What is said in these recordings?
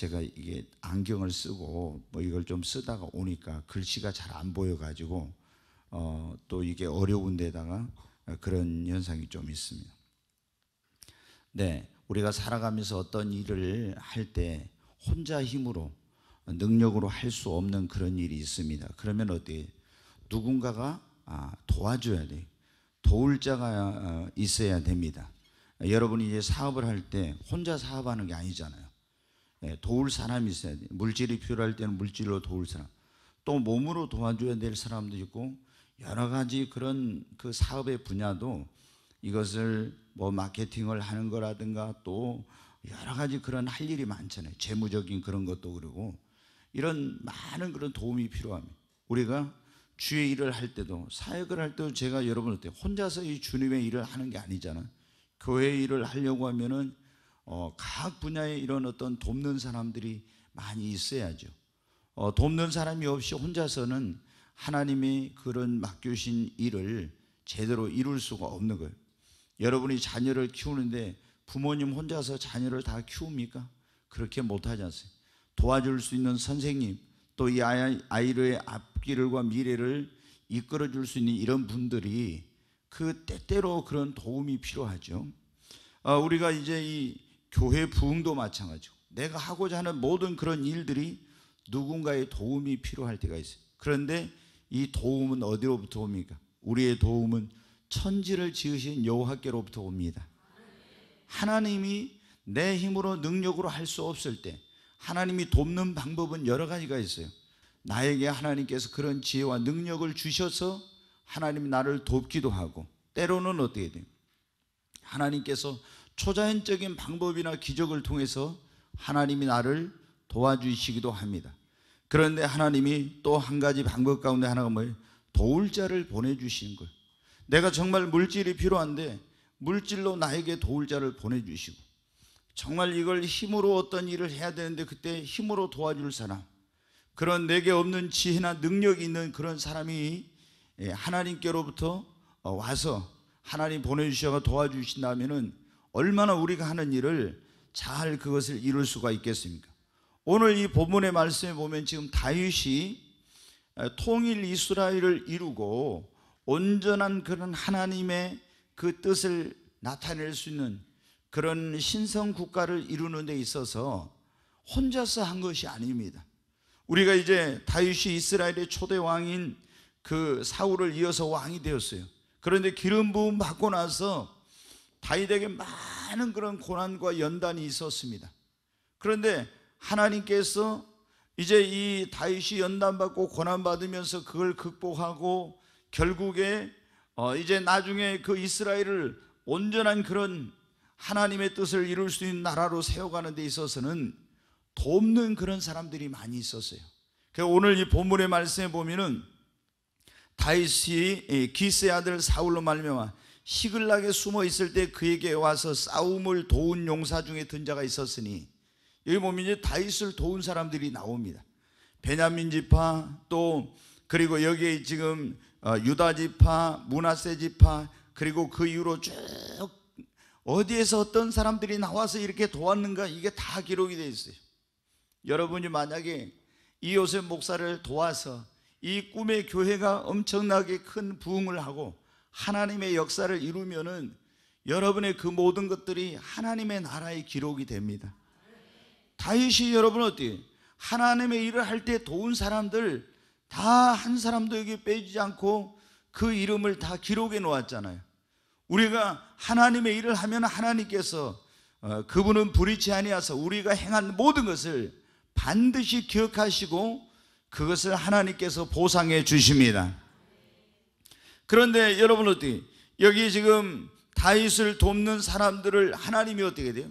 제가 이게 안경을 쓰고 뭐 이걸 좀 쓰다가 오니까 글씨가 잘 안 보여가지고 어, 또 이게 어려운 데다가 그런 현상이 좀 있습니다. 네, 우리가 살아가면서 어떤 일을 할 때 혼자 힘으로 능력으로 할 수 없는 그런 일이 있습니다. 그러면 어디 누군가가 아, 도와줘야 돼. 도울 자가 어, 있어야 됩니다. 여러분이 이제 사업을 할 때 혼자 사업하는 게 아니잖아요. 예, 도울 사람이 있어야 돼. 물질이 필요할 때는 물질로 도울 사람. 또 몸으로 도와줘야 될 사람도 있고 여러 가지 그런 그 사업의 분야도 이것을 뭐 마케팅을 하는 거라든가 또 여러 가지 그런 할 일이 많잖아요. 재무적인 그런 것도 그러고 이런 많은 그런 도움이 필요합니다. 우리가 주의 일을 할 때도 사역을 할 때도 제가 여러분 한테 혼자서 이 주님의 일을 하는 게 아니잖아. 요 교회 일을 하려고 하면은 어, 각 분야에 이런 어떤 돕는 사람들이 많이 있어야죠. 어, 돕는 사람이 없이 혼자서는 하나님이 그런 맡겨신 일을 제대로 이룰 수가 없는 거예요. 여러분이 자녀를 키우는데 부모님 혼자서 자녀를 다 키웁니까? 그렇게 못하지 않습니까? 도와줄 수 있는 선생님, 또 이 아이들의 앞길과 미래를 이끌어 줄 수 있는 이런 분들이 그 때때로 그런 도움이 필요하죠. 어, 우리가 이제 이 교회 부흥도 마찬가지고 내가 하고자 하는 모든 그런 일들이 누군가의 도움이 필요할 때가 있어요. 그런데 이 도움은 어디로부터 옵니까? 우리의 도움은 천지를 지으신 여호와께로부터 옵니다. 하나님이 내 힘으로 능력으로 할 수 없을 때 하나님이 돕는 방법은 여러 가지가 있어요. 나에게 하나님께서 그런 지혜와 능력을 주셔서 하나님이 나를 돕기도 하고 때로는 어떻게 돼요? 하나님께서 초자연적인 방법이나 기적을 통해서 하나님이 나를 도와주시기도 합니다. 그런데 하나님이 또 한 가지 방법 가운데 하나가 뭐예요? 도울 자를 보내주시는 거예요. 내가 정말 물질이 필요한데 물질로 나에게 도울 자를 보내주시고 정말 이걸 힘으로 어떤 일을 해야 되는데 그때 힘으로 도와줄 사람 그런 내게 없는 지혜나 능력이 있는 그런 사람이 예, 하나님께로부터 와서 하나님 보내주셔서 도와주신다면 얼마나 우리가 하는 일을 잘 그것을 이룰 수가 있겠습니까? 오늘 이 본문의 말씀에 보면 지금 다윗이 통일 이스라엘을 이루고 온전한 그런 하나님의 그 뜻을 나타낼 수 있는 그런 신성 국가를 이루는 데 있어서 혼자서 한 것이 아닙니다. 우리가 이제 다윗이 이스라엘의 초대 왕인 그 사울을 이어서 왕이 되었어요. 그런데 기름 부음 받고 나서 다윗에게 많은 그런 고난과 연단이 있었습니다. 그런데 하나님께서 이제 이 다윗이 연단받고 고난받으면서 그걸 극복하고 결국에 어, 이제 나중에 그 이스라엘을 온전한 그런 하나님의 뜻을 이룰 수 있는 나라로 세워가는 데 있어서는 돕는 그런 사람들이 많이 있었어요. 그래서 오늘 이 본문의 말씀에 보면은 다윗이 기스 아들 사울로 말미암아 시글락에 숨어 있을 때 그에게 와서 싸움을 도운 용사 중에 든 자가 있었으니 여기 보면 이제 다윗을 도운 사람들이 나옵니다. 베냐민 지파 또 그리고 여기에 지금 어, 유다 지파, 문하세 지파 그리고 그 이후로 쭉 어디에서 어떤 사람들이 나와서 이렇게 도왔는가 이게 다 기록이 되어 있어요. 여러분이 만약에 이 요셉 목사를 도와서 이 꿈의 교회가 엄청나게 큰 부흥을 하고 하나님의 역사를 이루면은 여러분의 그 모든 것들이 하나님의 나라의 기록이 됩니다. 다윗이 여러분 어디 하나님의 일을 할 때 도운 사람들 다 한 사람도 여기 빼지 않고 그 이름을 다 기록해 놓았잖아요. 우리가 하나님의 일을 하면 하나님께서 어, 그분은 불이치 아니하사 우리가 행한 모든 것을 반드시 기억하시고 그것을 하나님께서 보상해 주십니다. 그런데 여러분 어떻게 여기 지금 다윗을 돕는 사람들을 하나님이 어떻게 돼요?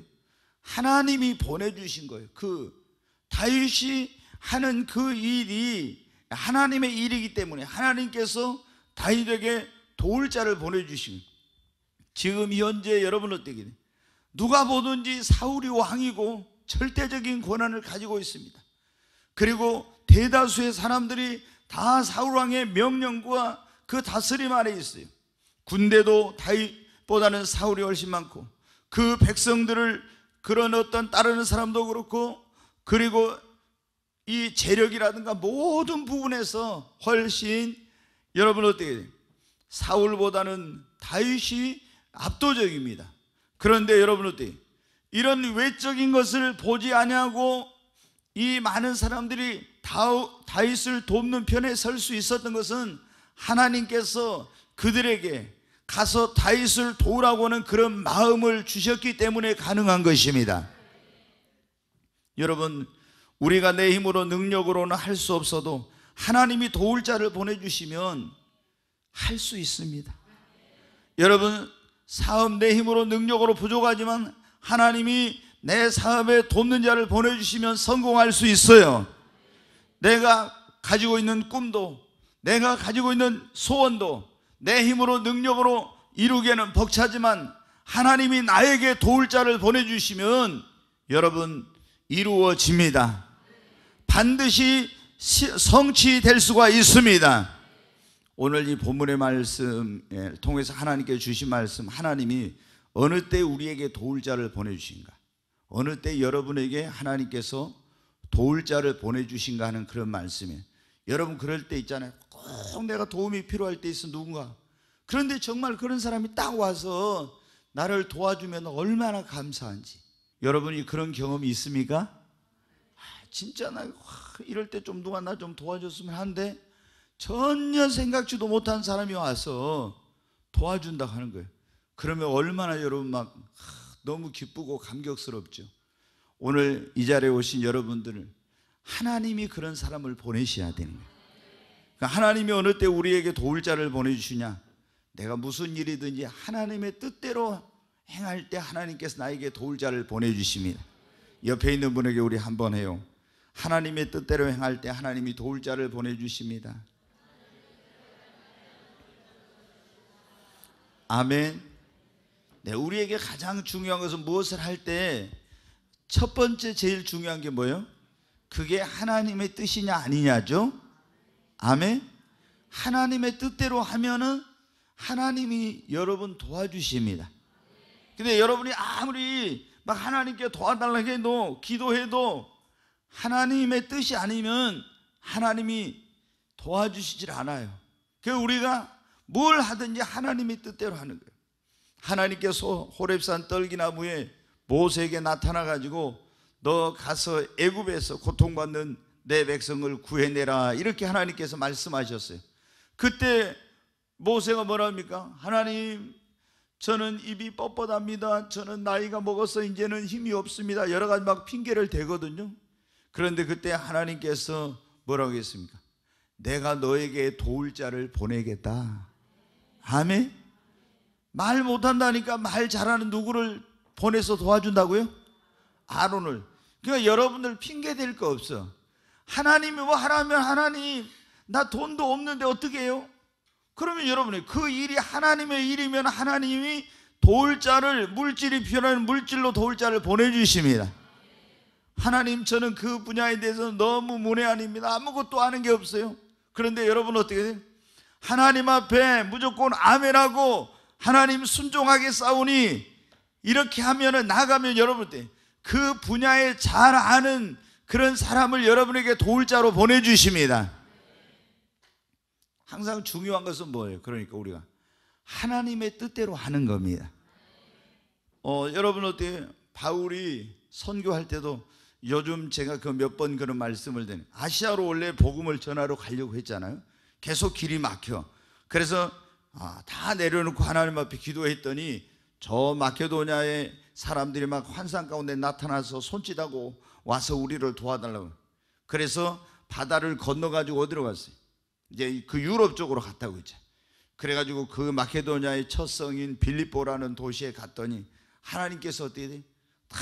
하나님이 보내주신 거예요. 그 다윗이 하는 그 일이 하나님의 일이기 때문에 하나님께서 다윗에게 도울 자를 보내주신 지금 현재 여러분 어떻게 돼요? 누가 보든지 사울이 왕이고 절대적인 권한을 가지고 있습니다. 그리고 대다수의 사람들이 다 사울왕의 명령과 그 다스림 안에 있어요. 군대도 다윗보다는 사울이 훨씬 많고 그 백성들을 그런 어떤 따르는 사람도 그렇고 그리고 이 재력이라든가 모든 부분에서 훨씬 여러분 어떻게 돼요? 사울보다는 다윗이 압도적입니다. 그런데 여러분 어때요? 이런 외적인 것을 보지 아니하고 이 많은 사람들이 다윗을 돕는 편에 설 수 있었던 것은 하나님께서 그들에게 가서 다윗을 도우라고 하는 그런 마음을 주셨기 때문에 가능한 것입니다. 여러분, 우리가 내 힘으로 능력으로는 할 수 없어도 하나님이 도울 자를 보내주시면 할 수 있습니다. 여러분, 사업 내 힘으로 능력으로 부족하지만 하나님이 내 사업에 돕는 자를 보내주시면 성공할 수 있어요. 내가 가지고 있는 꿈도 내가 가지고 있는 소원도 내 힘으로 능력으로 이루기에는 벅차지만 하나님이 나에게 도울 자를 보내주시면 여러분 이루어집니다. 반드시 성취될 수가 있습니다. 오늘 이 본문의 말씀을 통해서 하나님께 주신 말씀 하나님이 어느 때 우리에게 도울 자를 보내주신가 어느 때 여러분에게 하나님께서 도울 자를 보내주신가 하는 그런 말씀이에요. 여러분 그럴 때 있잖아요. 꼭 내가 도움이 필요할 때 있어 누군가. 그런데 정말 그런 사람이 딱 와서 나를 도와주면 얼마나 감사한지. 여러분이 그런 경험이 있습니까? 아, 진짜 나 이럴 때 좀 누가 나 좀 도와줬으면 한데 전혀 생각지도 못한 사람이 와서 도와준다 고 하는 거예요. 그러면 얼마나 여러분 막 너무 기쁘고 감격스럽죠. 오늘 이 자리에 오신 여러분들을 하나님이 그런 사람을 보내셔야 되는 거예요. 그러니까 하나님이 어느 때 우리에게 도울 자를 보내주시냐? 내가 무슨 일이든지 하나님의 뜻대로 행할 때 하나님께서 나에게 도울 자를 보내주십니다. 옆에 있는 분에게 우리 한번 해요. 하나님의 뜻대로 행할 때 하나님이 도울 자를 보내주십니다. 아멘. 네, 우리에게 가장 중요한 것은 무엇을 할 때 첫 번째 제일 중요한 게 뭐예요? 그게 하나님의 뜻이냐 아니냐죠. 아멘. 하나님의 뜻대로 하면은 하나님이 여러분 도와주십니다. 근데 여러분이 아무리 막 하나님께 도와달라 해도 기도해도 하나님의 뜻이 아니면 하나님이 도와주시질 않아요. 그 우리가 뭘 하든지 하나님의 뜻대로 하는 거예요. 하나님께서 호렙산 떨기나무에 모세에게 나타나 가지고 너 가서 애굽에서 고통받는 내 백성을 구해내라 이렇게 하나님께서 말씀하셨어요. 그때 모세가 뭐랍니까? 하나님 저는 입이 뻣뻣합니다. 저는 나이가 먹어서 이제는 힘이 없습니다. 여러 가지 막 핑계를 대거든요. 그런데 그때 하나님께서 뭐라고 했습니까? 내가 너에게 도울 자를 보내겠다. 아멘. 말 못한다니까 말 잘하는 누구를 보내서 도와준다고요? 아론을. 그러니까 여러분들 핑계 댈 거 없어. 하나님이 뭐 하라면 하나님 나 돈도 없는데 어떻게 해요? 그러면 여러분이 그 일이 하나님의 일이면 하나님이 도울 자를 물질이 필요한 물질로 도울 자를 보내주십니다 하나님 저는 그 분야에 대해서 너무 문외한입니다 아무것도 아는 게 없어요 그런데 여러분 어떻게 돼요? 하나님 앞에 무조건 아멘하고 하나님 순종하게 싸우니 이렇게 하면 나가면 여러분 때그 분야에 잘 아는 그런 사람을 여러분에게 도울 자로 보내주십니다. 항상 중요한 것은 뭐예요? 그러니까 우리가 하나님의 뜻대로 하는 겁니다. 어, 여러분 어때 요 바울이 선교할 때도 요즘 제가 그 몇 번 그런 말씀을 드린 아시아로 원래 복음을 전하러 가려고 했잖아요. 계속 길이 막혀. 그래서 아, 다 내려놓고 하나님 앞에 기도했더니 저 마케도냐의 사람들이 막 환상 가운데 나타나서 손짓하고 와서 우리를 도와달라고. 그래서 바다를 건너가지고 어디로 갔어요? 이제 그 유럽 쪽으로 갔다고 했죠. 그래가지고 그 마케도니아의 첫 성인 빌립보라는 도시에 갔더니 하나님께서 어떻게 돼? 다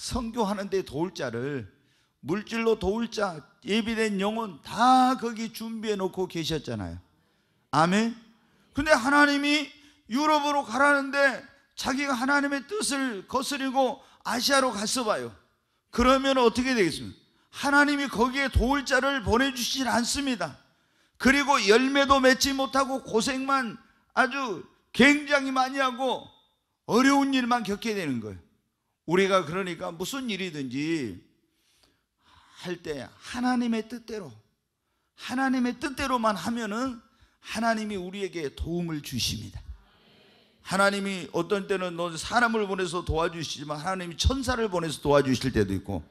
성교하는데 도울 자를 물질로 도울 자 예비된 영혼 다 거기 준비해 놓고 계셨잖아요. 아멘. 근데 하나님이 유럽으로 가라는데 자기가 하나님의 뜻을 거스리고 아시아로 갔어 봐요. 그러면 어떻게 되겠습니까? 하나님이 거기에 도울 자를 보내주시질 않습니다. 그리고 열매도 맺지 못하고 고생만 아주 굉장히 많이 하고 어려운 일만 겪게 되는 거예요. 우리가 그러니까 무슨 일이든지 할 때 하나님의 뜻대로 하나님의 뜻대로만 하면은 하나님이 우리에게 도움을 주십니다. 하나님이 어떤 때는 사람을 보내서 도와주시지만 하나님이 천사를 보내서 도와주실 때도 있고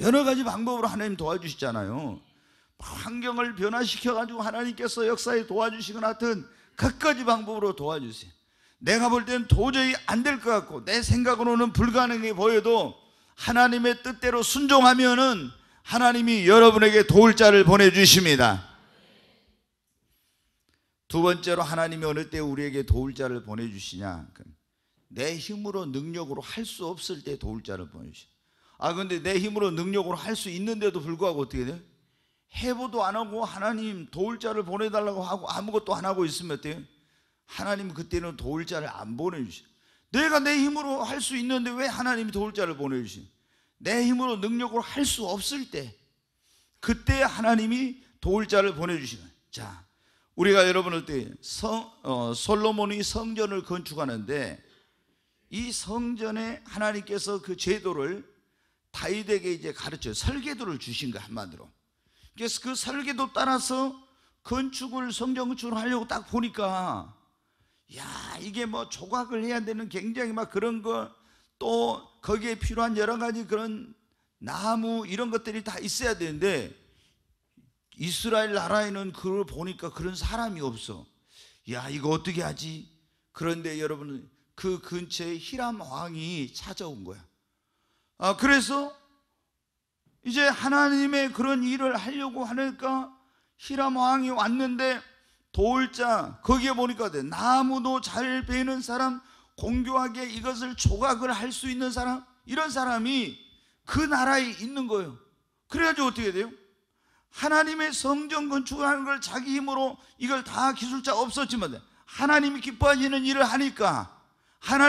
여러 가지 방법으로 하나님 도와주시잖아요. 뭐 환경을 변화시켜가지고 하나님께서 역사에 도와주시거나 하여튼 갖가지 방법으로 도와주세요. 내가 볼 때는 도저히 안 될 것 같고 내 생각으로는 불가능해 보여도 하나님의 뜻대로 순종하면은 하나님이 여러분에게 도울 자를 보내주십니다. 두 번째로 하나님이 어느 때 우리에게 도울 자를 보내주시냐. 내 힘으로 능력으로 할 수 없을 때 도울 자를 보내주시. 아, 근데 내 힘으로 능력으로 할 수 있는데도 불구하고 어떻게 돼요? 해보도 안 하고 하나님 도울 자를 보내달라고 하고 아무것도 안 하고 있으면 어때요? 하나님 그때는 도울 자를 안 보내주시. 내가 내 힘으로 할 수 있는데 왜 하나님이 도울 자를 보내주시? 내 힘으로 능력으로 할 수 없을 때, 그때 하나님이 도울 자를 보내주시는. 자, 우리가 여러분 을때 성, 어, 솔로몬이 성전을 건축하는데 이 성전에 하나님께서 그 제도를 다윗에게 이제 가르쳐 설계도를 주신 거 한마디로. 그래서 그 설계도 따라서 건축을 성전 건축을 하려고 딱 보니까 야 이게 뭐 조각을 해야 되는 굉장히 막 그런 거 또 거기에 필요한 여러 가지 그런 나무 이런 것들이 다 있어야 되는데 이스라엘 나라에는 그걸 보니까 그런 사람이 없어. 야, 이거 어떻게 하지? 그런데 여러분, 그 근처에 히람 왕이 찾아온 거야. 아, 그래서 이제 하나님의 그런 일을 하려고 하니까 히람 왕이 왔는데 돌자, 거기에 보니까 돼. 나무도 잘 베는 사람, 공교하게 이것을 조각을 할 수 있는 사람, 이런 사람이 그 나라에 있는 거예요. 그래가지고 어떻게 돼요? 하나님의 성전 건축하는 걸 자기 힘으로 이걸 다 기술자 없었지만 하나님이 기뻐하시는 일을 하니까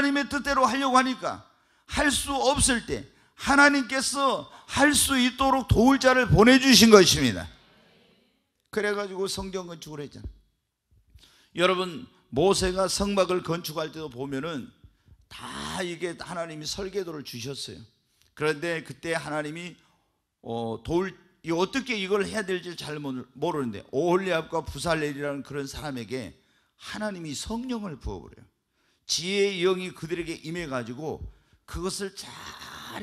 하나님의 뜻대로 하려고 하니까 할 수 없을 때 하나님께서 할 수 있도록 도울 자를 보내주신 것입니다 그래가지고 성전 건축을 했잖아 여러분 모세가 성막을 건축할 때도 보면은 다 이게 하나님이 설계도를 주셨어요 그런데 그때 하나님이 어, 도울 어떻게 이걸 해야 될지 잘 모르는데 오홀리압과 부살렐이라는 그런 사람에게 하나님이 성령을 부어버려요. 지혜의 영이 그들에게 임해가지고 그것을 잘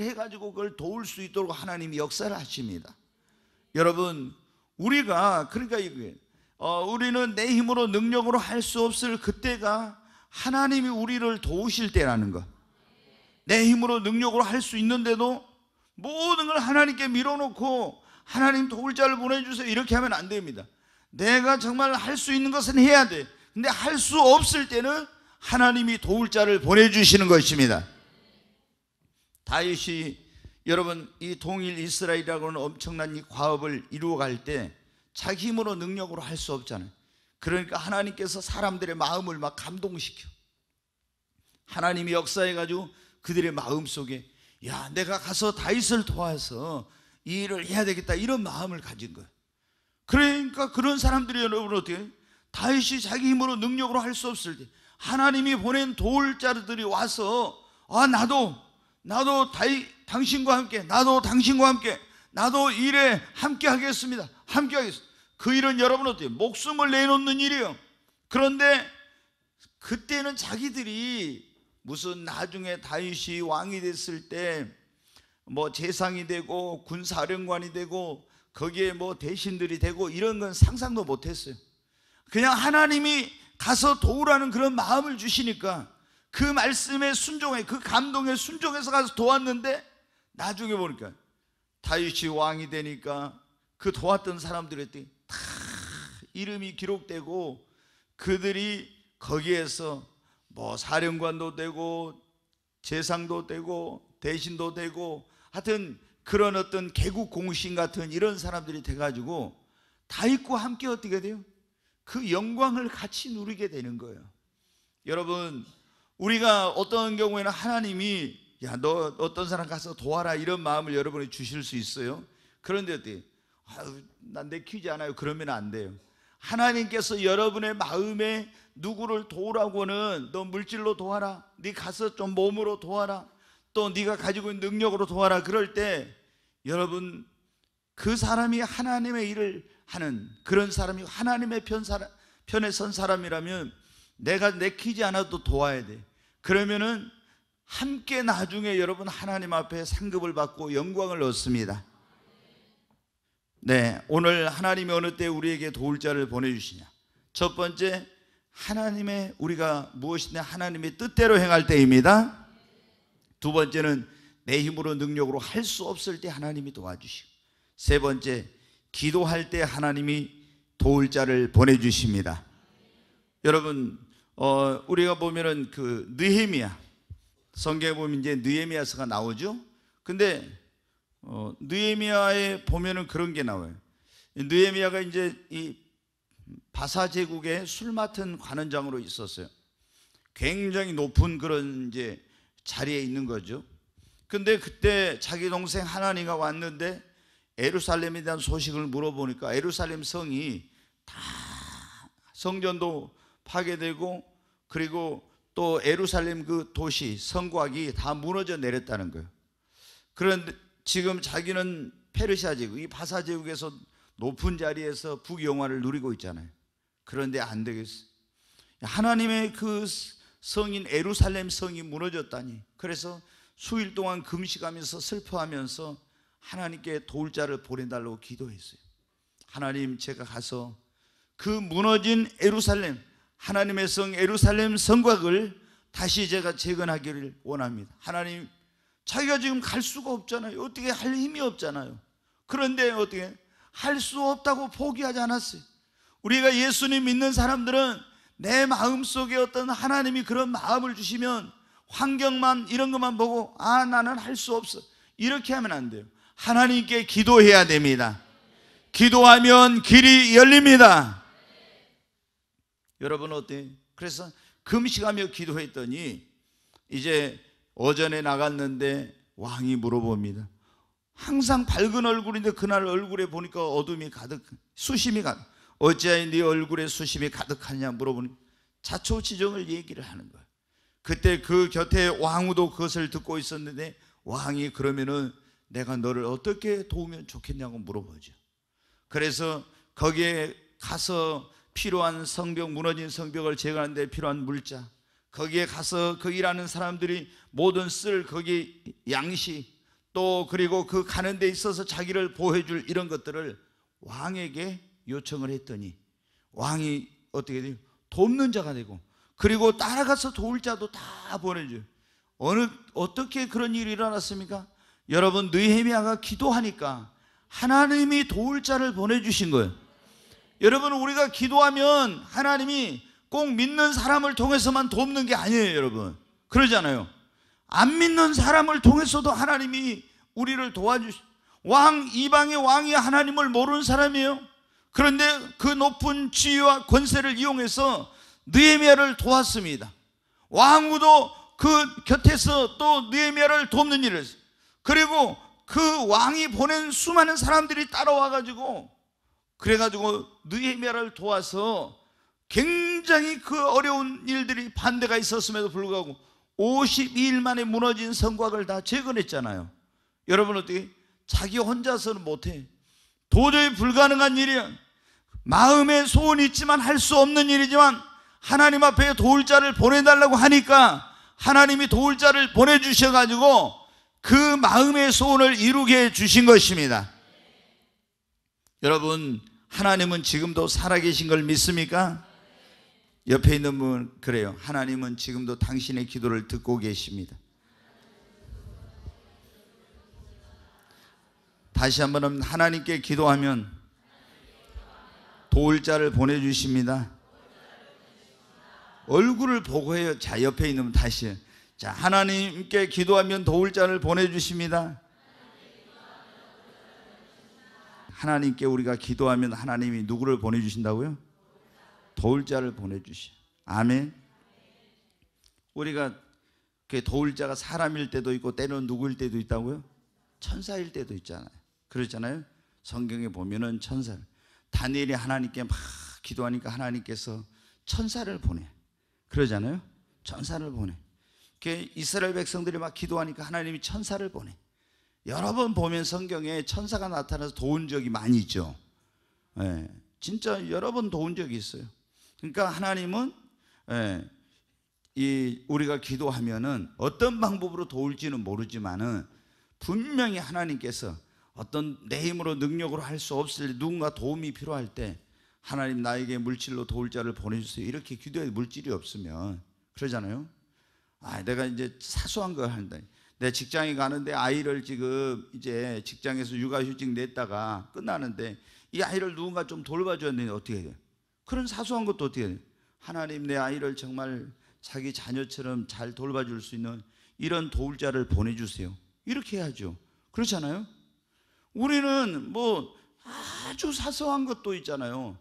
해가지고 그걸 도울 수 있도록 하나님이 역사를 하십니다. 여러분 우리가 그러니까 이게 어, 우리는 내 힘으로 능력으로 할 수 없을 그때가 하나님이 우리를 도우실 때라는 것. 내 힘으로 능력으로 할 수 있는데도 모든 걸 하나님께 밀어놓고 하나님 도울 자를 보내주세요. 이렇게 하면 안 됩니다. 내가 정말 할 수 있는 것은 해야 돼. 근데 할 수 없을 때는 하나님이 도울 자를 보내주시는 것입니다. 다윗이 여러분 이 동일 이스라엘이라고 는 엄청난 이 과업을 이루어갈 때 자기 힘으로 능력으로 할 수 없잖아요. 그러니까 하나님께서 사람들의 마음을 막 감동시켜. 하나님이 역사해가지고 그들의 마음 속에 야 내가 가서 다윗을 도와서 이 일을 해야 되겠다 이런 마음을 가진 거예요. 그러니까 그런 사람들이 여러분 어떻게 다윗이 자기 힘으로 능력으로 할 수 없을 때 하나님이 보낸 도울자들이 와서 아 나도 나도 다이, 당신과 함께 나도 당신과 함께 나도 일에 함께 하겠습니다. 함께 하겠습니다. 그 일은 여러분 어떻게 목숨을 내놓는 일이에요. 그런데 그때는 자기들이 무슨 나중에 다윗이 왕이 됐을 때뭐 재상이 되고 군사령관이 되고 거기에 뭐 대신들이 되고 이런 건 상상도 못 했어요. 그냥 하나님이 가서 도우라는 그런 마음을 주시니까 그 말씀에 순종해 그 감동에 순종해서 가서 도왔는데 나중에 보니까 다윗이 왕이 되니까 그 도왔던 사람들한다 이름이 기록되고 그들이 거기에서 뭐 사령관도 되고 재상도 되고 대신도 되고 하여튼 그런 어떤 개국 공신 같은 이런 사람들이 돼가지고 다윗과 함께 어떻게 돼요? 그 영광을 같이 누리게 되는 거예요. 여러분, 우리가 어떤 경우에는 하나님이 야, 너 어떤 사람 가서 도와라 이런 마음을 여러분이 주실 수 있어요. 그런데 어때? 아유, 난 내키지 않아요. 그러면 안 돼요. 하나님께서 여러분의 마음에 누구를 도우라고는 너 물질로 도와라. 네 가서 좀 몸으로 도와라. 또 네가 가지고 있는 능력으로 도와라 그럴 때 여러분 그 사람이 하나님의 일을 하는 그런 사람이 하나님의 편 사람, 편에 선 사람이라면 내가 내키지 않아도 도와야 돼. 그러면은 함께 나중에 여러분 하나님 앞에 상급을 받고 영광을 얻습니다. 네, 오늘 하나님이 어느 때 우리에게 도울 자를 보내주시냐. 첫 번째, 하나님의 우리가 무엇이냐 하나님의 뜻대로 행할 때입니다. 두 번째는 내 힘으로 능력으로 할 수 없을 때 하나님이 도와주시고 세 번째 기도할 때 하나님이 도울 자를 보내주십니다. 여러분 어, 우리가 보면은 그 느헤미야 성경에 보면 이제 느헤미야서가 나오죠. 근데 어, 느헤미야에 보면은 그런 게 나와요. 느헤미야가 이제 이 바사 제국의 술 맡은 관원장으로 있었어요. 굉장히 높은 그런 이제 자리에 있는 거죠. 근데 그때 자기 동생 하나니가 왔는데 에루살렘에 대한 소식을 물어보니까 에루살렘 성이 다 성전도 파괴되고 그리고 또 에루살렘 그 도시 성곽이 다 무너져 내렸다는 거예요. 그런데 지금 자기는 페르시아 제국, 이 바사 제국에서 높은 자리에서 북영화를 누리고 있잖아요. 그런데 안 되겠어요. 하나님의 그 성인 에루살렘 성이 무너졌다니 그래서 수일 동안 금식하면서 슬퍼하면서 하나님께 도울 자를 보내달라고 기도했어요 하나님 제가 가서 그 무너진 에루살렘 하나님의 성 에루살렘 성곽을 다시 제가 재건하기를 원합니다 하나님 자기가 지금 갈 수가 없잖아요 어떻게 할 힘이 없잖아요 그런데 어떻게 할 수 없다고 포기하지 않았어요 우리가 예수님 믿는 사람들은 내 마음 속에 어떤 하나님이 그런 마음을 주시면 환경만 이런 것만 보고 아 나는 할 수 없어 이렇게 하면 안 돼요. 하나님께 기도해야 됩니다. 기도하면 길이 열립니다. 여러분 어때? 요 그래서 금식하며 기도했더니 이제 어전에 나갔는데 왕이 물어봅니다. 항상 밝은 얼굴인데 그날 얼굴에 보니까 어둠이 가득 수심이 가득 어찌하여 네 얼굴에 수심이 가득하냐 물어보니 자초지종을 얘기를 하는 거야. 그때 그 곁에 왕후도 그것을 듣고 있었는데 왕이 그러면은 내가 너를 어떻게 도우면 좋겠냐고 물어보죠. 그래서 거기에 가서 필요한 성벽 무너진 성벽을 제거하는데 필요한 물자 거기에 가서 그 일하는 사람들이 모든 쓸 거기 양식 또 그리고 그 가는 데 있어서 자기를 보호해 줄 이런 것들을 왕에게 요청을 했더니 왕이 어떻게 돼요? 돕는 자가 되고 그리고 따라가서 도울 자도 다 보내줘요. 어느 어떻게 그런 일이 일어났습니까? 여러분 느헤미아가 기도하니까 하나님이 도울 자를 보내주신 거예요. 여러분 우리가 기도하면 하나님이 꼭 믿는 사람을 통해서만 돕는 게 아니에요, 여러분. 그러잖아요. 안 믿는 사람을 통해서도 하나님이 우리를 도와주신왕 이방의 왕이 하나님을 모르는 사람이에요. 그런데 그 높은 지위와 권세를 이용해서 느헤미야를 도왔습니다. 왕후도 그 곁에서 또 느헤미야를 돕는 일을 그리고 그 왕이 보낸 수많은 사람들이 따라와 가지고 그래 가지고 느헤미야를 도와서 굉장히 그 어려운 일들이 반대가 있었음에도 불구하고 52일 만에 무너진 성곽을 다 재건했잖아요. 여러분 어떻게 자기 혼자서는 못해. 도저히 불가능한 일이야. 마음의 소원이 있지만 할 수 없는 일이지만 하나님 앞에 도울 자를 보내달라고 하니까 하나님이 도울 자를 보내주셔가지고 그 마음의 소원을 이루게 해주신 것입니다. 여러분, 하나님은 지금도 살아계신 걸 믿습니까? 옆에 있는 분, 그래요. 하나님은 지금도 당신의 기도를 듣고 계십니다. 다시 한번 하나님께 기도하면 도울자를 보내주십니다. 얼굴을 보고 해요. 자, 옆에 있는 분 다시. 자, 하나님께 기도하면 도울자를 보내주십니다. 하나님께 우리가 기도하면 하나님이 누구를 보내주신다고요? 도울자를 보내주시. 아멘. 우리가 그 도울자가 사람일 때도 있고 때는 누구일 때도 있다고요? 천사일 때도 있잖아요. 그렇잖아요. 성경에 보면은 천사 다니엘이 하나님께 막 기도하니까 하나님께서 천사를 보내. 그러잖아요. 천사를 보내. 그 이스라엘 백성들이 막 기도하니까 하나님이 천사를 보내. 여러 번 보면 성경에 천사가 나타나서 도운 적이 많이 있죠. 예, 진짜 여러 번 도운 적이 있어요. 그러니까 하나님은 예, 이 우리가 기도하면은 어떤 방법으로 도울지는 모르지만은 분명히 하나님께서 어떤 내 힘으로 능력으로 할 수 없을 때 누군가 도움이 필요할 때 하나님 나에게 물질로 도울 자를 보내주세요. 이렇게 기도해 물질이 없으면 그러잖아요. 아, 내가 이제 사소한 걸 한다. 내 직장에 가는데 아이를 지금 이제 직장에서 육아휴직 냈다가 끝나는데 이 아이를 누군가 좀돌봐줘는데 어떻게 해야 돼? 그런 사소한 것도 어떻게 해야 돼? 하나님 내 아이를 정말 자기 자녀처럼 잘 돌봐줄 수 있는 이런 도울 자를 보내주세요. 이렇게 해야죠. 그렇잖아요? 우리는 뭐 아주 사소한 것도 있잖아요.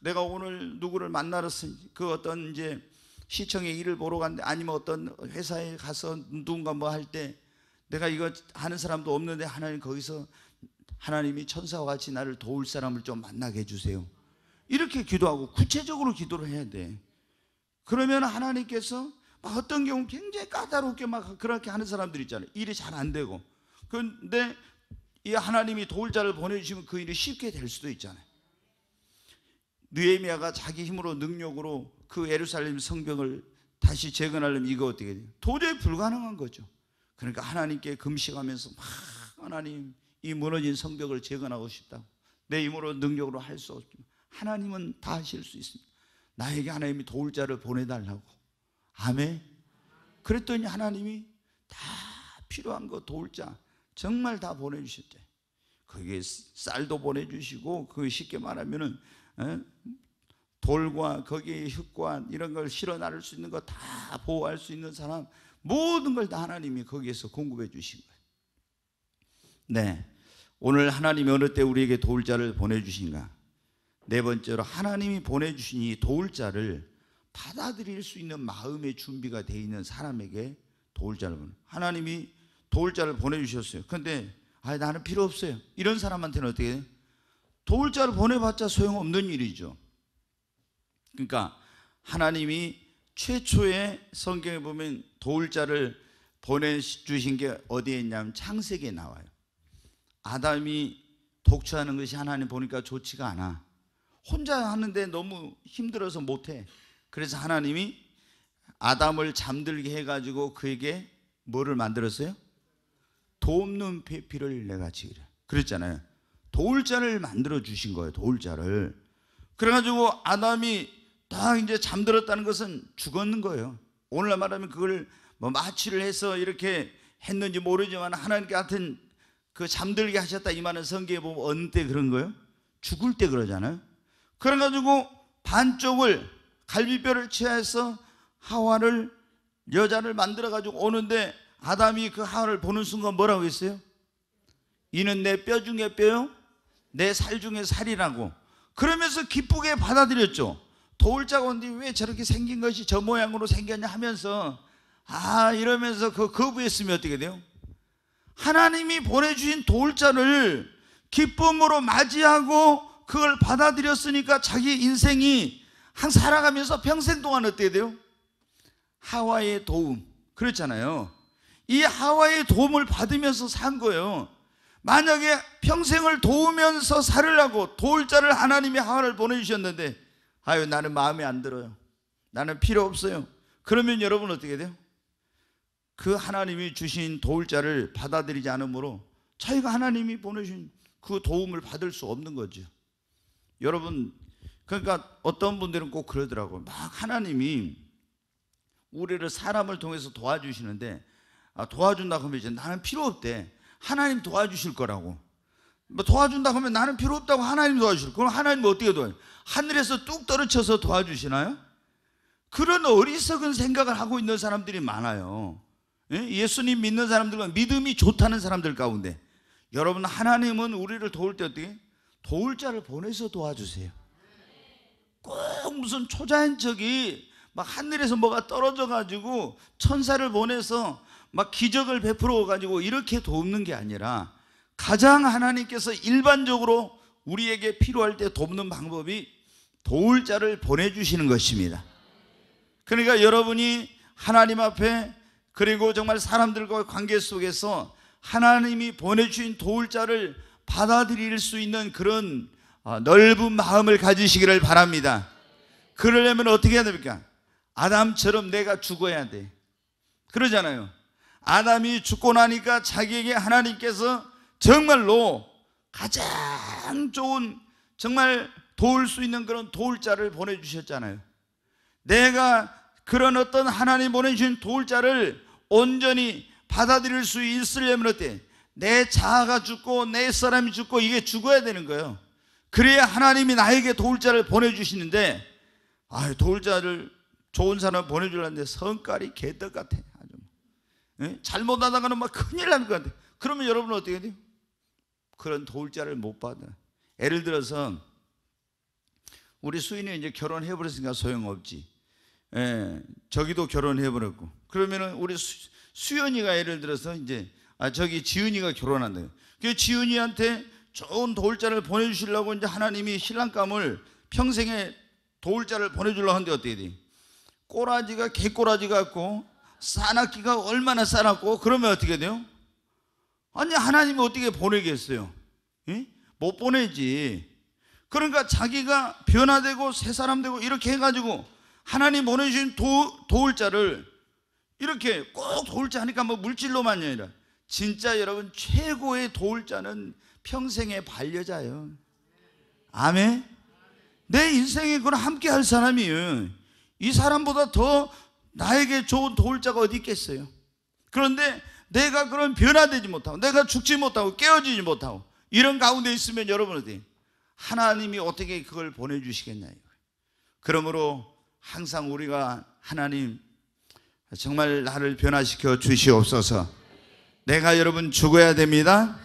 내가 오늘 누구를 만나러 그 어떤 이제 시청의 일을 보러 간데 아니면 어떤 회사에 가서 누군가 뭐 할 때 내가 이거 하는 사람도 없는데 하나님 거기서 하나님이 천사와 같이 나를 도울 사람을 좀 만나게 해주세요. 이렇게 기도하고 구체적으로 기도를 해야 돼. 그러면 하나님께서 어떤 경우 굉장히 까다롭게 막 그렇게 하는 사람들 있잖아요. 일이 잘 안 되고. 그런데 이 하나님이 도울 자를 보내주시면 그 일이 쉽게 될 수도 있잖아요. 느헤미야가 자기 힘으로 능력으로 그 예루살렘 성벽을 다시 재건하려면 이거 어떻게 돼요? 도저히 불가능한 거죠. 그러니까 하나님께 금식하면서 막 하나님 이 무너진 성벽을 재건하고 싶다내 힘으로 능력으로 할 수 없지만 하나님은 다 하실 수 있습니다. 나에게 하나님이 도울 자를 보내달라고. 아멘. 그랬더니 하나님이 다 필요한 거 도울 자 정말 다 보내주셨대. 그게 쌀도 보내주시고 그 쉽게 말하면은 에? 어? 돌과 거기에 흙과 이런 걸 실어 나를 수 있는 거 다 보호할 수 있는 사람 모든 걸 다 하나님이 거기에서 공급해 주신 거예요. 네. 오늘 하나님이 어느 때 우리에게 도울 자를 보내주신가? 네 번째로 하나님이 보내주신 이 도울 자를 받아들일 수 있는 마음의 준비가 되어 있는 사람에게 도울 자를 보내. 하나님이 도울 자를 보내주셨어요. 근데 아 나는 필요 없어요. 이런 사람한테는 어떻게 해요? 도울 자를 보내봤자 소용없는 일이죠. 그러니까 하나님이 최초에 성경에 보면 도울 자를 보내주신 게 어디에 있냐면 창세기에 나와요. 아담이 독처하는 것이 하나님 보니까 좋지가 않아. 혼자 하는데 너무 힘들어서 못해. 그래서 하나님이 아담을 잠들게 해가지고 그에게 뭐를 만들었어요? 돕는 페피를 내가 지으라. 그랬잖아요. 도울 자를 만들어 주신 거예요. 도울 자를. 그래가지고 아담이 다 이제 잠들었다는 것은 죽었는 거예요. 오늘날 말하면 그걸 뭐 마취를 해서 이렇게 했는지 모르지만 하나님께 하여튼 그 잠들게 하셨다 이 말은 성경에 보면 어때 그런 거예요? 죽을 때 그러잖아요. 그래가지고 반쪽을 갈비뼈를 취해서 하와를 여자를 만들어가지고 오는데 아담이 그 하와를 보는 순간 뭐라고 했어요? 이는 내 뼈 중에 뼈요? 내 살 중에 살이라고. 그러면서 기쁘게 받아들였죠. 도울 자가 온데왜 저렇게 생긴 것이 저 모양으로 생겼냐 하면서 아 이러면서 그 거부했으면 어떻게 돼요? 하나님이 보내주신 도울 자를 기쁨으로 맞이하고 그걸 받아들였으니까 자기 인생이 한 살아가면서 평생 동안 어떻게 돼요? 하와의 도움 그렇잖아요 이 하와의 도움을 받으면서 산 거예요. 만약에 평생을 도우면서 살으려고 도울 자를 하나님이 하와를 보내주셨는데 아유 나는 마음에 안 들어요. 나는 필요 없어요. 그러면 여러분 어떻게 돼요? 그 하나님이 주신 도울 자를 받아들이지 않으므로 자기가 하나님이 보내신 그 도움을 받을 수 없는 거죠. 여러분 그러니까 어떤 분들은 꼭 그러더라고요. 막 하나님이 우리를 사람을 통해서 도와주시는데 아, 도와준다 하면 이제 나는 필요 없대. 하나님 도와주실 거라고. 뭐 도와준다 하면 나는 필요 없다고 하나님 도와주실 거. 그럼 하나님 뭐 어떻게 도와요? 하늘에서 뚝 떨어져서 도와주시나요? 그런 어리석은 생각을 하고 있는 사람들이 많아요. 예? 예수님 믿는 사람들과 믿음이 좋다는 사람들 가운데 여러분 하나님은 우리를 도울 때 어떻게 도울 자를 보내서 도와주세요. 꼭 무슨 초자연적이 막 하늘에서 뭐가 떨어져 가지고 천사를 보내서 막 기적을 베풀어 가지고 이렇게 돕는 게 아니라 가장 하나님께서 일반적으로 우리에게 필요할 때 돕는 방법이 도울 자를 보내주시는 것입니다. 그러니까 여러분이 하나님 앞에 그리고 정말 사람들과 관계 속에서 하나님이 보내주신 도울 자를 받아들일 수 있는 그런 어, 넓은 마음을 가지시기를 바랍니다. 그러려면 어떻게 해야 됩니까? 아담처럼 내가 죽어야 돼. 그러잖아요. 아담이 죽고 나니까 자기에게 하나님께서 정말로 가장 좋은 정말 도울 수 있는 그런 도울자를 보내주셨잖아요. 내가 그런 어떤 하나님 보내주신 도울자를 온전히 받아들일 수 있으려면 어때? 내 자아가 죽고 내 사람이 죽고 이게 죽어야 되는 거예요. 그래야 하나님이 나에게 도울자를 보내주시는데, 아, 도울자를 좋은 사람 보내주려는데 성깔이 개떡 같아. 예? 잘못하다가는 막 큰일 나는 것 같아요. 그러면 여러분은 어떻게 돼요? 그런 도울 자를 못 받아. 예를 들어서 우리 수인이 이제 결혼해 버렸으니까 소용없지. 예, 저기도 결혼해 버렸고. 그러면은 우리 수, 수연이가 예를 들어서 이제 아 저기 지은이가 결혼한대요. 그 지은이한테 좋은 도울자를 보내주시려고 이제 하나님이 신랑감을 평생에 도울자를 보내주려 하는데 어떻게 돼? 꼬라지가 개꼬라지 같고 산악기가 얼마나 싸놨고 그러면 어떻게 돼요? 아니 하나님이 어떻게 보내겠어요? 예? 못 보내지. 그러니까 자기가 변화되고 새 사람 되고 이렇게 해가지고 하나님 보내주신 도, 도울 자를 이렇게 꼭 도울 자 하니까 뭐 물질로만이 아니라 진짜 여러분 최고의 도울 자는 평생의 반려자예요. 아멘. 내 인생에 그걸 함께 할 사람이에요. 이 사람보다 더 나에게 좋은 도울 자가 어디 있겠어요? 그런데 내가 그런 변화되지 못하고 내가 죽지 못하고 깨어지지 못하고 이런 가운데 있으면 여러분 어디 하나님이 어떻게 그걸 보내주시겠냐 요 그러므로 항상 우리가 하나님 정말 나를 변화시켜 주시옵소서. 내가 여러분 죽어야 됩니다.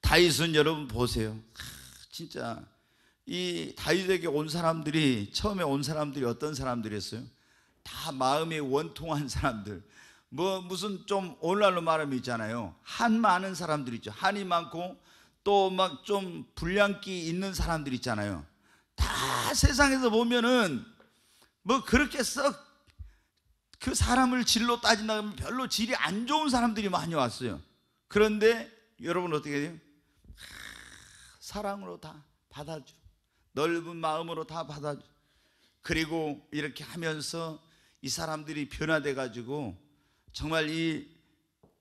다윗은 여러분 보세요. 아, 진짜 이 다윗에게 온 사람들이 처음에 온 사람들이 어떤 사람들이었어요? 다 마음이 원통한 사람들 뭐 무슨 좀 오늘날로 말하면 있잖아요 한 많은 사람들 있죠 한이 많고 또 막 좀 불량기 있는 사람들 있잖아요 다 세상에서 보면은 뭐 그렇게 썩 그 사람을 질로 따진다면 별로 질이 안 좋은 사람들이 많이 왔어요 그런데 여러분 어떻게 돼요? 사랑으로 다 받아줘. 넓은 마음으로 다 받아줘. 그리고 이렇게 하면서 이 사람들이 변화돼 가지고 정말 이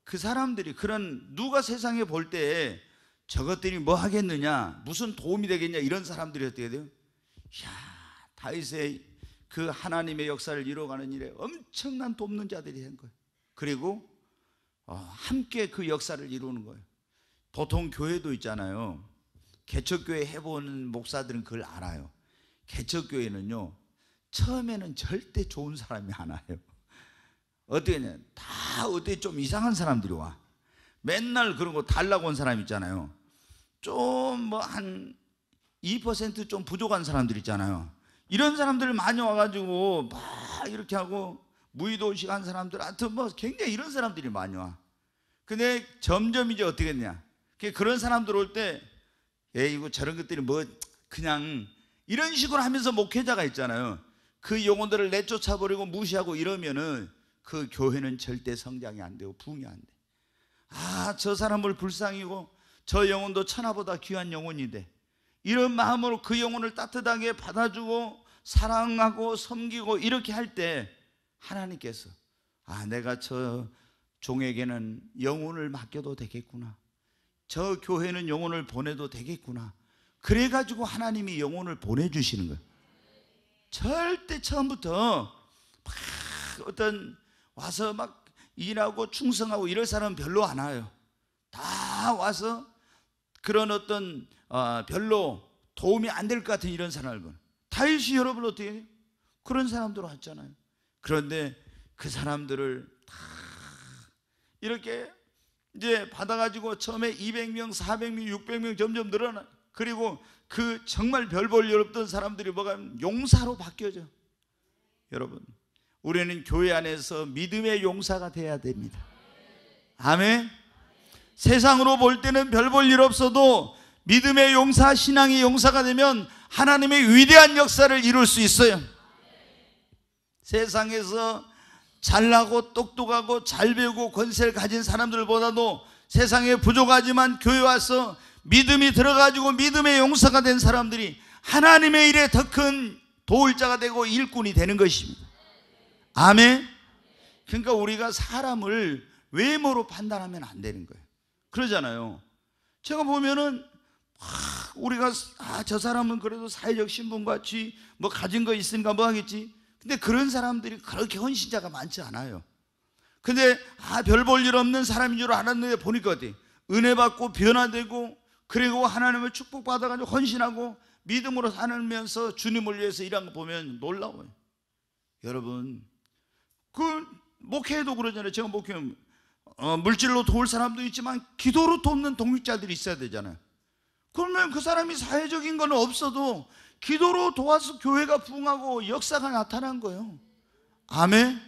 그 사람들이 그런 누가 세상에 볼 때 저것들이 뭐 하겠느냐 무슨 도움이 되겠냐 이런 사람들이 어떻게 돼요? 야 다윗의 그 하나님의 역사를 이뤄가는 일에 엄청난 돕는 자들이 된 거예요. 그리고 어, 함께 그 역사를 이루는 거예요. 보통 교회도 있잖아요. 개척교회 해보 목사들은 그걸 알아요. 개척교회는요, 처음에는 절대 좋은 사람이 안 와요. 어떻게냐? 다어떻좀 이상한 사람들이 와. 맨날 그런 거 달라고 온 사람 있잖아요. 좀 뭐 한 2%좀 부족한 사람들 있잖아요. 이런 사람들 많이 와가지고 막 이렇게 하고 무의도식 한 사람들, 하여튼 뭐 굉장히 이런 사람들이 많이 와. 근데 점점 이제 어떻게 했냐. 그런 사람들 올 때, 에이, 이거 저런 것들이 뭐 그냥 이런 식으로 하면서 목회자가 있잖아요. 그 영혼들을 내쫓아 버리고 무시하고 이러면은 그 교회는 절대 성장이 안 되고 붕흥이안 돼. 아, 저 사람을 불쌍히고 저 영혼도 천하보다 귀한 영혼인데 이런 마음으로 그 영혼을 따뜻하게 받아주고 사랑하고 섬기고 이렇게 할 때 하나님께서 아, 내가 저 종에게는 영혼을 맡겨도 되겠구나. 저 교회는 영혼을 보내도 되겠구나. 그래가지고 하나님이 영혼을 보내주시는 거예요. 절대 처음부터 막 어떤 와서 막 일하고 충성하고 이럴 사람은 별로 안 와요. 다 와서 그런 어떤 어, 별로 도움이 안 될 것 같은 이런 사람을 다윗이 여러분 어떻게 해요? 그런 사람들 왔잖아요. 그런데 그 사람들을 다 이렇게 이제 받아가지고 처음에 200명, 400명, 600명 점점 늘어나. 요 그리고 그 정말 별 볼 일 없던 사람들이 뭐가 용사로 바뀌어져. 여러분, 우리는 교회 안에서 믿음의 용사가 돼야 됩니다. 아멘. 세상으로 볼 때는 별볼일 없어도 믿음의 용사, 신앙의 용사가 되면 하나님의 위대한 역사를 이룰 수 있어요. 세상에서 잘나고 똑똑하고 잘 배우고 권세를 가진 사람들보다도 세상에 부족하지만 교회 와서 믿음이 들어가지고 믿음의 용사가 된 사람들이 하나님의 일에 더 큰 도울자가 되고 일꾼이 되는 것입니다. 아멘. 그러니까 우리가 사람을 외모로 판단하면 안 되는 거예요. 그러잖아요. 제가 보면은 우리가 아저 사람은 그래도 사회적 신분 같이 뭐 가진 거 있으니까 뭐 하겠지. 근데 그런 사람들이 그렇게 헌신자가 많지 않아요. 근데 아별 볼 일 없는 사람인 줄 알았는데 보니까 어디 은혜 받고 변화되고 그리고 하나님을 축복받아가지고 헌신하고 믿음으로 살면서 주님을 위해서 일한 거 보면 놀라워요. 여러분, 그 목회도 그러잖아요. 제가 목회 어, 물질로 도울 사람도 있지만 기도로 돕는 동역자들이 있어야 되잖아요. 그러면 그 사람이 사회적인 건 없어도 기도로 도와서 교회가 부흥하고 역사가 나타난 거예요. 아멘.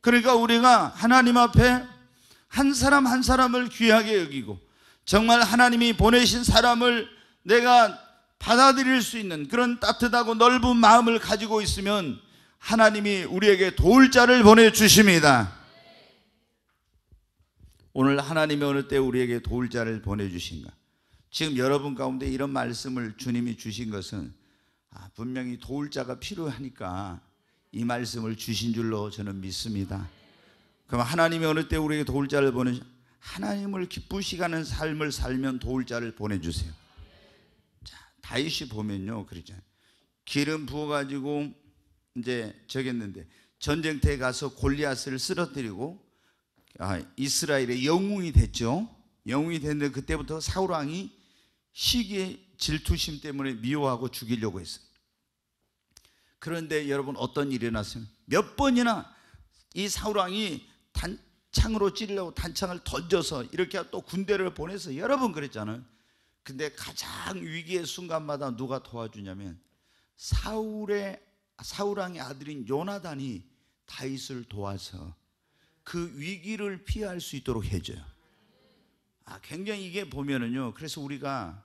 그러니까 우리가 하나님 앞에 한 사람 한 사람을 귀하게 여기고 정말 하나님이 보내신 사람을 내가 받아들일 수 있는 그런 따뜻하고 넓은 마음을 가지고 있으면 하나님이 우리에게 도울 자를 보내주십니다. 오늘 하나님이 어느 때 우리에게 도울 자를 보내주신가? 지금 여러분 가운데 이런 말씀을 주님이 주신 것은 아, 분명히 도울 자가 필요하니까 이 말씀을 주신 줄로 저는 믿습니다. 그럼 하나님이 어느 때 우리에게 도울 자를 보내주 하나님을 기쁘시게하는 삶을 살면 도울 자를 보내주세요. 자, 다윗이 보면요, 그러잖아요. 기름 부어가지고 이제 저겠는데 전쟁터에 가서 골리앗을 쓰러뜨리고 아, 이스라엘의 영웅이 됐죠. 영웅이 됐는데 그때부터 사울 왕이 시기의 질투심 때문에 미워하고 죽이려고 했어요. 그런데 여러분 어떤 일이 일어났어요? 몇 번이나 이 사울 왕이 단 창으로 찌르려고 단창을 던져서 이렇게 또 군대를 보내서 여러 번 그랬잖아요. 근데 가장 위기의 순간마다 누가 도와주냐면 사울의 사울왕의 아들인 요나단이 다윗을 도와서 그 위기를 피할 수 있도록 해줘요. 아, 굉장히 이게 보면은요. 그래서 우리가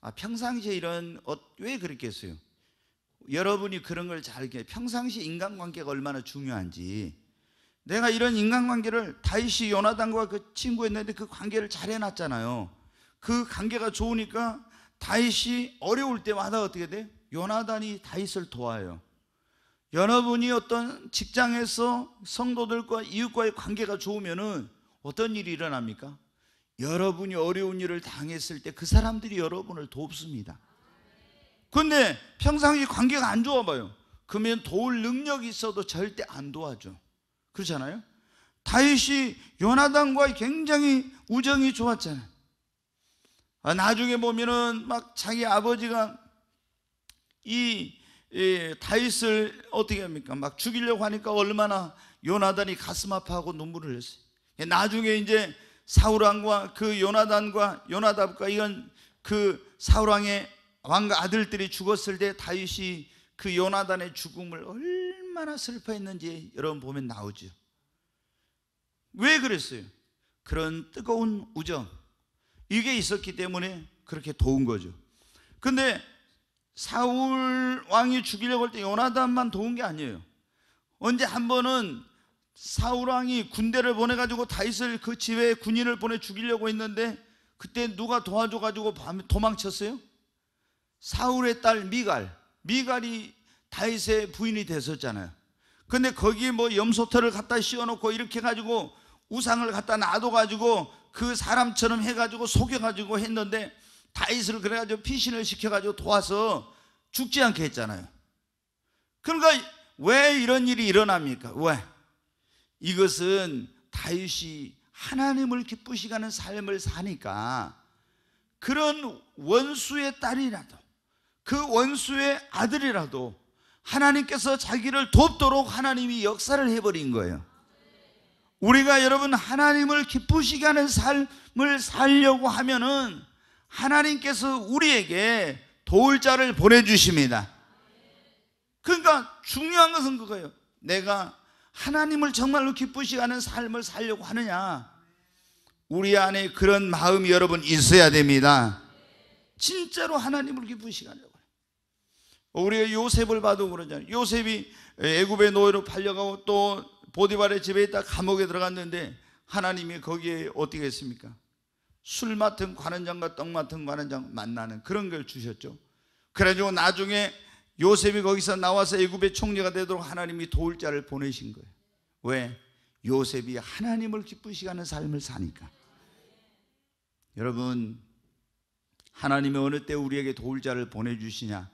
아, 평상시에 이런 어, 왜 그랬겠어요? 여러분이 그런 걸 잘 평상시 인간관계가 얼마나 중요한지 내가 이런 인간관계를 다이시 요나단과 그 친구였는데 그 관계를 잘 해놨잖아요. 그 관계가 좋으니까 다이시 어려울 때마다 어떻게 돼? 요나단이 다윗을 도와요. 여러분이 어떤 직장에서 성도들과 이웃과의 관계가 좋으면은 어떤 일이 일어납니까? 여러분이 어려운 일을 당했을 때 그 사람들이 여러분을 돕습니다. 근데 평상시 관계가 안 좋아 봐요. 그러면 도울 능력이 있어도 절대 안 도와줘. 그렇잖아요. 다윗이 요나단과 굉장히 우정이 좋았잖아요. 아, 나중에 보면은 막 자기 아버지가 이 다윗을 어떻게 합니까? 막 죽이려고 하니까 얼마나 요나단이 가슴 아파하고 눈물을 흘렸어요. 예, 나중에 이제 사울왕과 그 요나단과 요나답과 이건 그 사울왕의 왕과 아들들이 죽었을 때 다윗이 그 요나단의 죽음을 얼마나 슬퍼했는지 여러분 보면 나오죠. 왜 그랬어요? 그런 뜨거운 우정 이게 있었기 때문에 그렇게 도운 거죠. 근데 사울 왕이 죽이려고 할 때 요나단만 도운 게 아니에요. 언제 한 번은 사울 왕이 군대를 보내 가지고 다윗을 그지회에 군인을 보내 죽이려고 했는데 그때 누가 도와줘 가지고 도망쳤어요? 사울의 딸 미갈. 미갈이 다윗의 부인이 됐었잖아요. 근데 거기에 뭐 염소털을 갖다 씌워놓고 이렇게 해 가지고 우상을 갖다 놔둬가지고 그 사람처럼 해가지고 속여가지고 했는데 다윗을 그래가지고 피신을 시켜가지고 도와서 죽지 않게 했잖아요. 그러니까 왜 이런 일이 일어납니까? 왜? 이것은 다윗이 하나님을 기쁘시가는 삶을 사니까 그런 원수의 딸이라도 그 원수의 아들이라도 하나님께서 자기를 돕도록 하나님이 역사를 해버린 거예요. 우리가 여러분 하나님을 기쁘시게 하는 삶을 살려고 하면은 하나님께서 우리에게 도울 자를 보내주십니다. 그러니까 중요한 것은 그거예요. 내가 하나님을 정말로 기쁘시게 하는 삶을 살려고 하느냐. 우리 안에 그런 마음이 여러분 있어야 됩니다. 진짜로 하나님을 기쁘시게 하려고. 우리가 요셉을 봐도 그러잖아요. 요셉이 애굽의 노예로 팔려가고 또 보디발의 집에 있다 감옥에 들어갔는데 하나님이 거기에 어떻게 했습니까? 술 맡은 관원장과 떡 맡은 관원장 만나는 그런 걸 주셨죠. 그래가지고 나중에 요셉이 거기서 나와서 애굽의 총리가 되도록 하나님이 도울 자를 보내신 거예요. 왜? 요셉이 하나님을 기쁘시게 하는 삶을 사니까. 여러분, 하나님이 어느 때 우리에게 도울 자를 보내주시냐?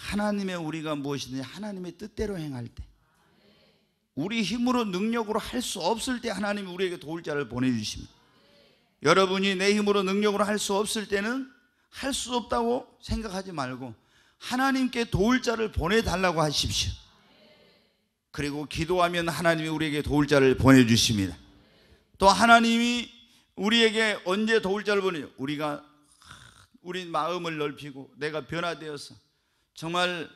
하나님의 우리가 무엇이든지 하나님의 뜻대로 행할 때 우리 힘으로 능력으로 할 수 없을 때 하나님이 우리에게 도울 자를 보내주십니다 여러분이 내 힘으로 능력으로 할 수 없을 때는 할 수 없다고 생각하지 말고 하나님께 도울 자를 보내달라고 하십시오 그리고 기도하면 하나님이 우리에게 도울 자를 보내주십니다 또 하나님이 우리에게 언제 도울 자를 보내요 우리가 우리 마음을 넓히고 내가 변화되어서 정말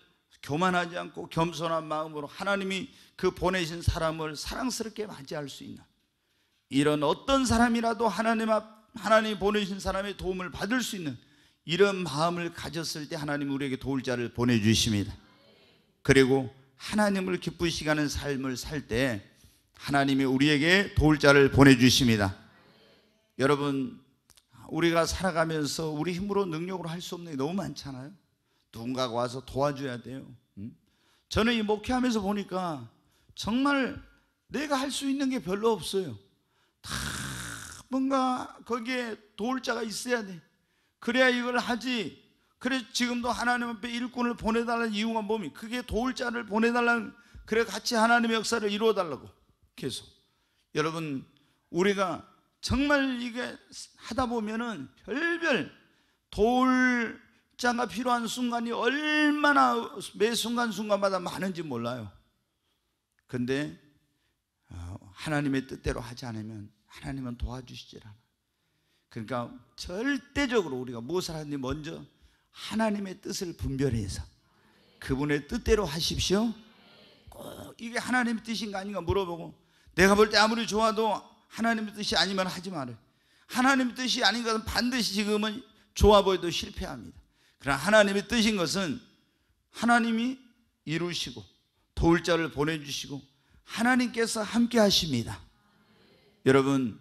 교만하지 않고 겸손한 마음으로 하나님이 그 보내신 사람을 사랑스럽게 맞이할 수 있는 이런 어떤 사람이라도 하나님 앞 하나님 보내신 사람의 도움을 받을 수 있는 이런 마음을 가졌을 때 하나님 우리에게 도울 자를 보내 주십니다. 그리고 하나님을 기쁘시게 하는 삶을 살 때 하나님이 우리에게 도울 자를 보내 주십니다. 여러분 우리가 살아가면서 우리 힘으로 능력으로 할 수 없는 게 너무 많잖아요. 누군가가 와서 도와줘야 돼요. 저는 이 목회하면서 보니까 정말 내가 할 수 있는 게 별로 없어요. 다 뭔가 거기에 도울 자가 있어야 돼. 그래야 이걸 하지. 그래서 지금도 하나님 앞에 일꾼을 보내달라는 이유가 뭡니 그게 도울 자를 보내달라는, 그래 같이 하나님의 역사를 이루어달라고. 계속. 여러분, 우리가 정말 이게 하다 보면은 별별 도울 십자가 필요한 순간이 얼마나 매 순간순간마다 많은지 몰라요. 근데 어, 하나님의 뜻대로 하지 않으면 하나님은 도와주시질 않아. 그러니까 절대적으로 우리가 무엇을 하는지 먼저 하나님의 뜻을 분별해서 그분의 뜻대로 하십시오. 꼭 이게 하나님의 뜻인가 아닌가 물어보고 내가 볼 때 아무리 좋아도 하나님의 뜻이 아니면 하지 말아요. 하나님의 뜻이 아닌 것은 반드시 지금은 좋아 보여도 실패합니다. 그러나 하나님의 뜻인 것은 하나님이 이루시고 도울 자를 보내주시고 하나님께서 함께 하십니다. 여러분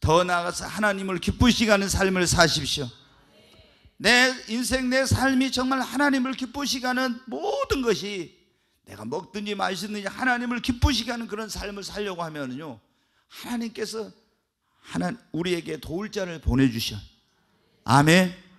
더 나아가서 하나님을 기쁘시게 하는 삶을 사십시오. 내 인생 내 삶이 정말 하나님을 기쁘시게 하는 모든 것이 내가 먹든지 마시든지 하나님을 기쁘시게 하는 그런 삶을 살려고 하면요 하나님께서 하나 우리에게 도울 자를 보내주셔. 아멘.